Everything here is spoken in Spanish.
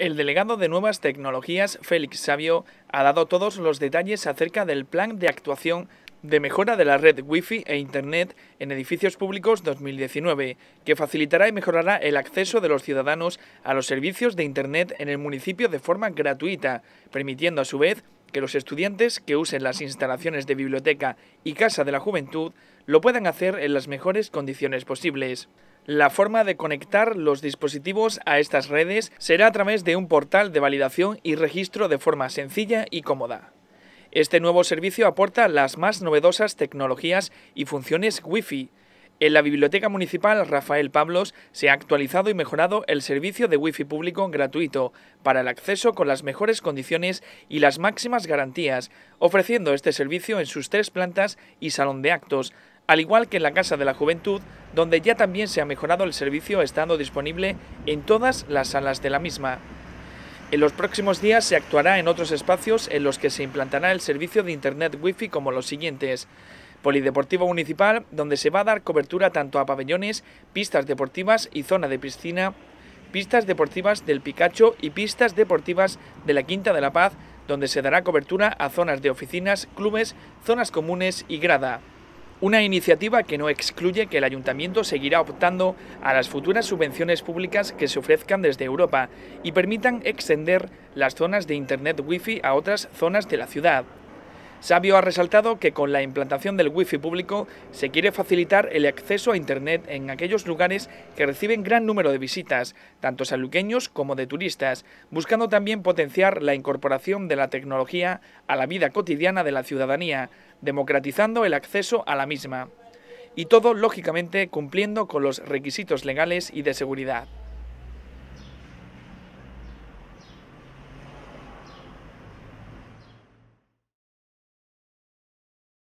El delegado de Nuevas Tecnologías, Félix Sabio, ha dado todos los detalles acerca del plan de actuación de mejora de la red Wi-Fi e Internet en edificios públicos 2019, que facilitará y mejorará el acceso de los ciudadanos a los servicios de Internet en el municipio de forma gratuita, permitiendo a su vez que los estudiantes que usen las instalaciones de biblioteca y casa de la juventud lo puedan hacer en las mejores condiciones posibles. La forma de conectar los dispositivos a estas redes será a través de un portal de validación y registro de forma sencilla y cómoda. Este nuevo servicio aporta las más novedosas tecnologías y funciones Wi-Fi, en la Biblioteca Municipal Rafael Pablos se ha actualizado y mejorado el servicio de wifi público gratuito para el acceso con las mejores condiciones y las máximas garantías, ofreciendo este servicio en sus tres plantas y salón de actos, al igual que en la Casa de la Juventud, donde ya también se ha mejorado el servicio estando disponible en todas las salas de la misma. En los próximos días se actuará en otros espacios en los que se implantará el servicio de Internet Wi-Fi como los siguientes. Polideportivo Municipal, donde se va a dar cobertura tanto a pabellones, pistas deportivas y zona de piscina, pistas deportivas del Picacho y pistas deportivas de la Quinta de la Paz, donde se dará cobertura a zonas de oficinas, clubes, zonas comunes y grada. Una iniciativa que no excluye que el ayuntamiento seguirá optando a las futuras subvenciones públicas que se ofrezcan desde Europa y permitan extender las zonas de Internet wifi a otras zonas de la ciudad. Sabio ha resaltado que con la implantación del wifi público se quiere facilitar el acceso a Internet en aquellos lugares que reciben gran número de visitas, tanto saluqueños como de turistas, buscando también potenciar la incorporación de la tecnología a la vida cotidiana de la ciudadanía, democratizando el acceso a la misma. Y todo, lógicamente, cumpliendo con los requisitos legales y de seguridad.